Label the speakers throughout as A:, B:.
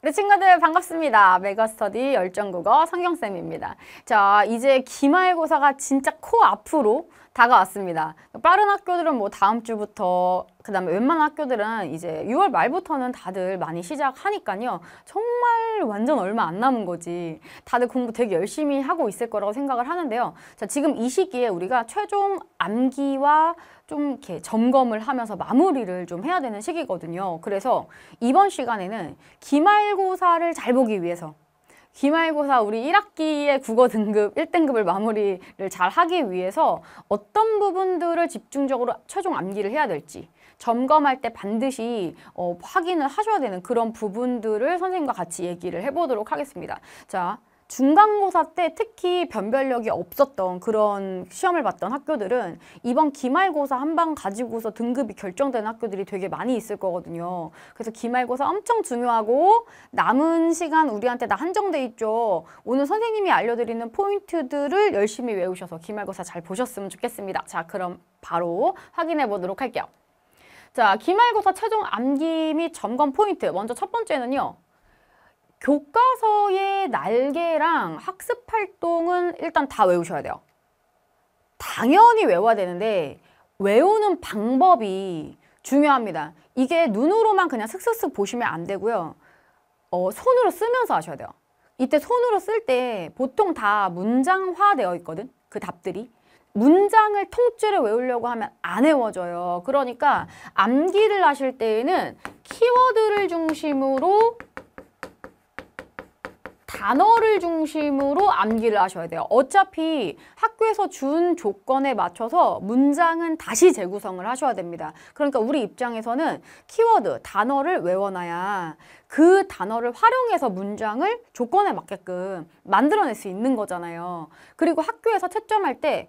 A: 우리 친구들 반갑습니다. 메가스터디 열정국어 성경쌤입니다. 자, 이제 기말고사가 진짜 코앞으로 다가왔습니다. 빠른 학교들은 뭐 다음 주부터 그다음에 웬만한 학교들은 이제 6월 말부터는 다들 많이 시작하니까요. 정말 완전 얼마 안 남은 거지. 다들 공부 되게 열심히 하고 있을 거라고 생각을 하는데요. 자, 지금 이 시기에 우리가 최종 암기와 좀 이렇게 점검을 하면서 마무리를 좀 해야 되는 시기거든요. 그래서 이번 시간에는 기말고사를 잘 보기 위해서 기말고사 우리 1학기의 국어 등급 1등급을 마무리를 잘 하기 위해서 어떤 부분들을 집중적으로 최종 암기를 해야 될지 점검할 때 반드시 어, 확인을 하셔야 되는 그런 부분들을 선생님과 같이 얘기를 해보도록 하겠습니다. 자, 중간고사 때 특히 변별력이 없었던 그런 시험을 봤던 학교들은 이번 기말고사 한 방 가지고서 등급이 결정되는 학교들이 되게 많이 있을 거거든요. 그래서 기말고사 엄청 중요하고 남은 시간 우리한테 다 한정돼 있죠. 오늘 선생님이 알려드리는 포인트들을 열심히 외우셔서 기말고사 잘 보셨으면 좋겠습니다. 자 그럼 바로 확인해 보도록 할게요. 자 기말고사 최종 암기 및 점검 포인트 먼저 첫 번째는요. 교과서의 날개랑 학습 활동은 일단 다 외우셔야 돼요. 당연히 외워야 되는데 외우는 방법이 중요합니다. 이게 눈으로만 그냥 슥슥슥 보시면 안 되고요. 어, 손으로 쓰면서 하셔야 돼요. 이때 손으로 쓸 때 보통 다 문장화 되어 있거든. 그 답들이. 문장을 통째로 외우려고 하면 안 외워져요. 그러니까 암기를 하실 때에는 키워드를 중심으로 단어를 중심으로 암기를 하셔야 돼요. 어차피 학교에서 준 조건에 맞춰서 문장은 다시 재구성을 하셔야 됩니다. 그러니까 우리 입장에서는 키워드, 단어를 외워놔야 그 단어를 활용해서 문장을 조건에 맞게끔 만들어낼 수 있는 거잖아요. 그리고 학교에서 채점할 때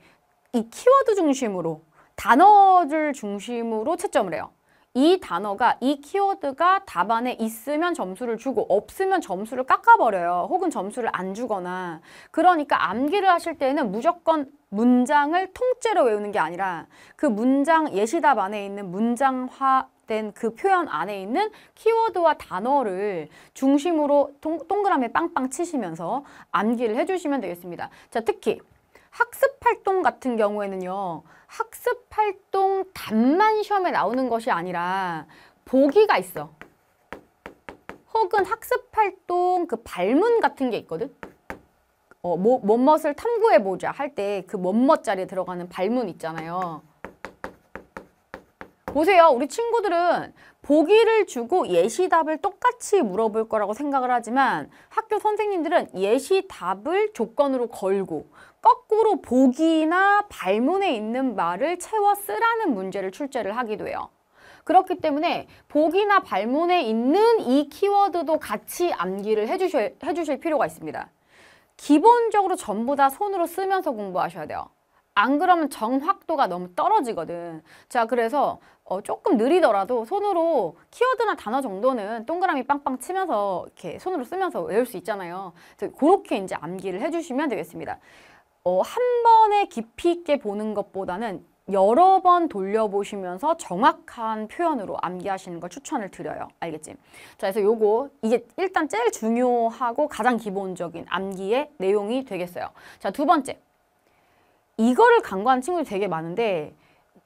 A: 이 키워드 중심으로 단어를 중심으로 채점을 해요. 이 단어가 이 키워드가 답안에 있으면 점수를 주고 없으면 점수를 깎아버려요. 혹은 점수를 안 주거나 그러니까 암기를 하실 때는 무조건 문장을 통째로 외우는 게 아니라 그 문장 예시답 안에 있는 문장화 된그 표현 안에 있는 키워드와 단어를 중심으로 동, 동그라미 빵빵 치시면서 암기를 해주시면 되겠습니다. 자, 특히 학습 활동 같은 경우에는요. 학습 활동 답만 시험에 나오는 것이 아니라 보기가 있어. 혹은 학습 활동 그 발문 같은 게 있거든. 어, 뭐, 뭐뭇을 탐구해보자 할 때 그 뭐뭇 자리에 들어가는 발문 있잖아요. 보세요. 우리 친구들은 보기를 주고 예시답을 똑같이 물어볼 거라고 생각을 하지만 학교 선생님들은 예시답을 조건으로 걸고 거꾸로 보기나 발문에 있는 말을 채워 쓰라는 문제를 출제를 하기도 해요. 그렇기 때문에 보기나 발문에 있는 이 키워드도 같이 암기를 해주실, 해주실 필요가 있습니다. 기본적으로 전부 다 손으로 쓰면서 공부하셔야 돼요. 안 그러면 정확도가 너무 떨어지거든. 자, 그래서 어, 조금 느리더라도 손으로 키워드나 단어 정도는 동그라미 빵빵 치면서 이렇게 손으로 쓰면서 외울 수 있잖아요. 그렇게 이제 암기를 해주시면 되겠습니다. 어, 한 번에 깊이 있게 보는 것보다는 여러 번 돌려보시면서 정확한 표현으로 암기하시는 걸 추천을 드려요. 알겠지? 자, 그래서 요거 이게 일단 제일 중요하고 가장 기본적인 암기의 내용이 되겠어요. 자, 두 번째. 이거를 간과한 친구들이 되게 많은데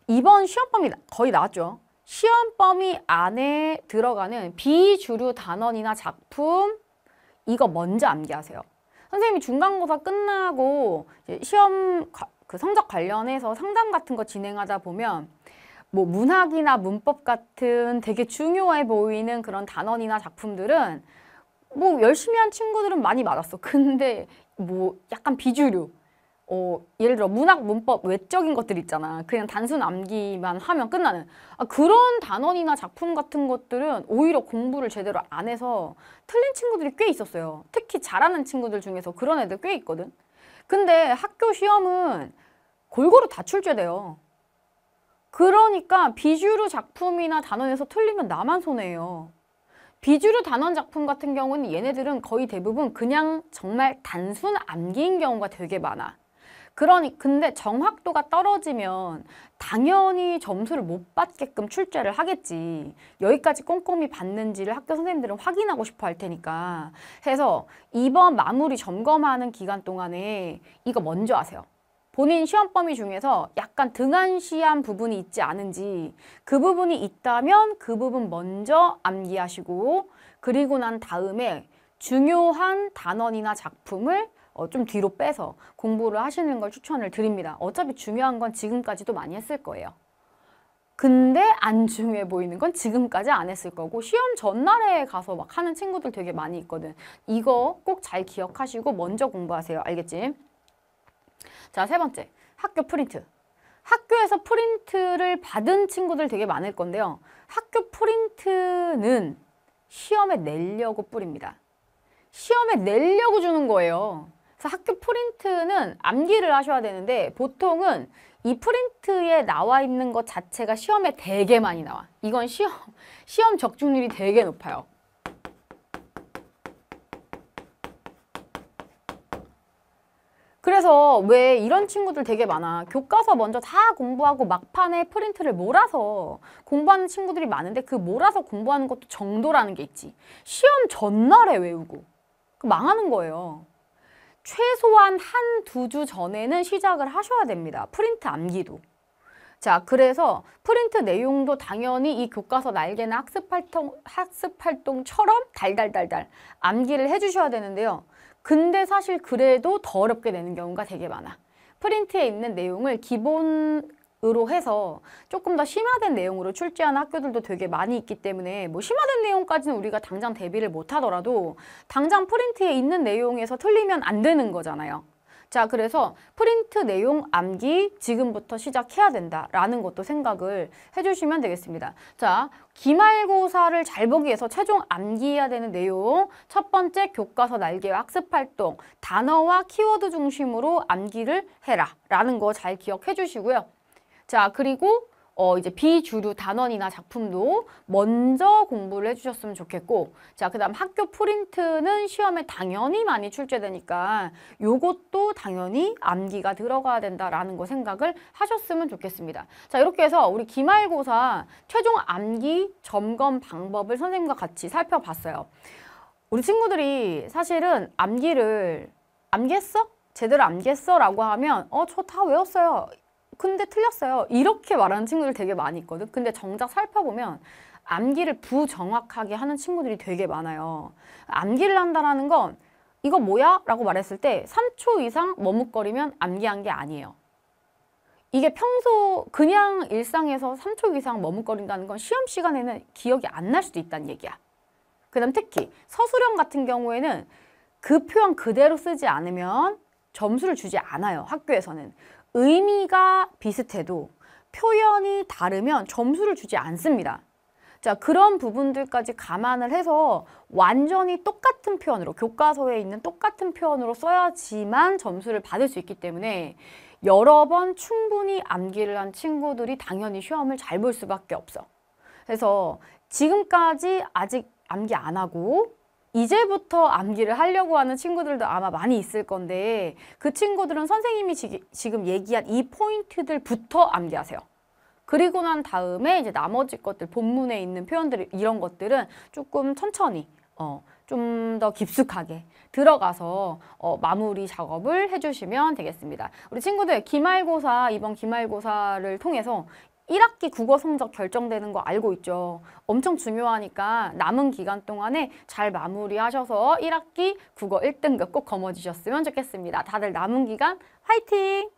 A: 이번 시험범위 거의 나왔죠? 시험 범위 안에 들어가는 비주류 단원이나 작품 이거 먼저 암기하세요. 선생님이 중간고사 끝나고 시험 그 성적 관련해서 상담 같은 거 진행하다 보면 뭐 문학이나 문법 같은 되게 중요해 보이는 그런 단원이나 작품들은 뭐 열심히 한 친구들은 많이 맞았어. 근데 뭐 약간 비주류 어, 예를 들어 문학, 문법, 외적인 것들 있잖아. 그냥 단순 암기만 하면 끝나는. 아, 그런 단원이나 작품 같은 것들은 오히려 공부를 제대로 안 해서 틀린 친구들이 꽤 있었어요. 특히 잘하는 친구들 중에서 그런 애들 꽤 있거든. 근데 학교 시험은 골고루 다 출제돼요. 그러니까 비주류 작품이나 단원에서 틀리면 나만 손해예요. 비주류 단원 작품 같은 경우는 얘네들은 거의 대부분 그냥 정말 단순 암기인 경우가 되게 많아. 그러니 근데 정확도가 떨어지면 당연히 점수를 못 받게끔 출제를 하겠지. 여기까지 꼼꼼히 봤는지를 학교 선생님들은 확인하고 싶어 할 테니까. 해서 이번 마무리 점검하는 기간 동안에 이거 먼저 하세요. 본인 시험 범위 중에서 약간 등한시한 부분이 있지 않은지 그 부분이 있다면 그 부분 먼저 암기하시고 그리고 난 다음에 중요한 단원이나 작품을 어, 좀 뒤로 빼서 공부를 하시는 걸 추천을 드립니다. 어차피 중요한 건 지금까지도 많이 했을 거예요. 근데 안 중요해 보이는 건 지금까지 안 했을 거고 시험 전날에 가서 막 하는 친구들 되게 많이 있거든. 이거 꼭 잘 기억하시고 먼저 공부하세요. 알겠지? 자, 세 번째. 학교 프린트. 학교에서 프린트를 받은 친구들 되게 많을 건데요. 학교 프린트는 시험에 내려고 뿌립니다. 시험에 내려고 주는 거예요. 그래서 학교 프린트는 암기를 하셔야 되는데 보통은 이 프린트에 나와 있는 것 자체가 시험에 되게 많이 나와. 이건 시험, 시험 적중률이 되게 높아요. 그래서 왜 이런 친구들 되게 많아. 교과서 먼저 다 공부하고 막판에 프린트를 몰아서 공부하는 친구들이 많은데 그 몰아서 공부하는 것도 정도라는 게 있지. 시험 전날에 외우고 망하는 거예요. 최소한 한 두 주 전에는 시작을 하셔야 됩니다. 프린트 암기도. 자, 그래서 프린트 내용도 당연히 이 교과서 날개나 학습활동, 학습활동처럼 달달달달 암기를 해주셔야 되는데요. 근데 사실 그래도 더 어렵게 되는 경우가 되게 많아. 프린트에 있는 내용을 기본 으로 해서 조금 더 심화된 내용으로 출제하는 학교들도 되게 많이 있기 때문에 뭐 심화된 내용까지는 우리가 당장 대비를 못하더라도 당장 프린트에 있는 내용에서 틀리면 안 되는 거잖아요. 자 그래서 프린트 내용 암기 지금부터 시작해야 된다라는 것도 생각을 해주시면 되겠습니다. 자 기말고사를 잘 보기 위해서 최종 암기해야 되는 내용 첫 번째 교과서 날개 학습활동 단어와 키워드 중심으로 암기를 해라 라는 거 잘 기억해 주시고요. 자, 그리고 어, 이제 비주류 단원이나 작품도 먼저 공부를 해주셨으면 좋겠고 자, 그 다음 학교 프린트는 시험에 당연히 많이 출제되니까 요것도 당연히 암기가 들어가야 된다라는 거 생각을 하셨으면 좋겠습니다. 자, 이렇게 해서 우리 기말고사 최종 암기 점검 방법을 선생님과 같이 살펴봤어요. 우리 친구들이 사실은 암기를 암기했어? 제대로 암기했어? 라고 하면 어, 저 다 외웠어요. 근데 틀렸어요. 이렇게 말하는 친구들 되게 많이 있거든. 근데 정작 살펴보면 암기를 부정확하게 하는 친구들이 되게 많아요. 암기를 한다라는 건 이거 뭐야? 라고 말했을 때 3초 이상 머뭇거리면 암기한 게 아니에요. 이게 평소 그냥 일상에서 3초 이상 머뭇거린다는 건 시험 시간에는 기억이 안 날 수도 있다는 얘기야. 그 다음 특히 서술형 같은 경우에는 그 표현 그대로 쓰지 않으면 점수를 주지 않아요. 학교에서는. 의미가 비슷해도 표현이 다르면 점수를 주지 않습니다. 자 그런 부분들까지 감안을 해서 완전히 똑같은 표현으로 교과서에 있는 똑같은 표현으로 써야지만 점수를 받을 수 있기 때문에 여러 번 충분히 암기를 한 친구들이 당연히 시험을 잘 볼 수밖에 없어. 그래서 지금까지 아직 암기 안 하고 이제부터 암기를 하려고 하는 친구들도 아마 많이 있을 건데 그 친구들은 선생님이 지, 금 얘기한 이 포인트들부터 암기하세요. 그리고 난 다음에 이제 나머지 것들 본문에 있는 표현들 이런 것들은 조금 천천히 어, 좀 더 깊숙하게 들어가서 어, 마무리 작업을 해주시면 되겠습니다. 우리 친구들 기말고사 이번 기말고사를 통해서 1학기 국어 성적 결정되는 거 알고 있죠. 엄청 중요하니까 남은 기간 동안에 잘 마무리하셔서 1학기 국어 1등급 꼭 거머쥐셨으면 좋겠습니다. 다들 남은 기간 화이팅!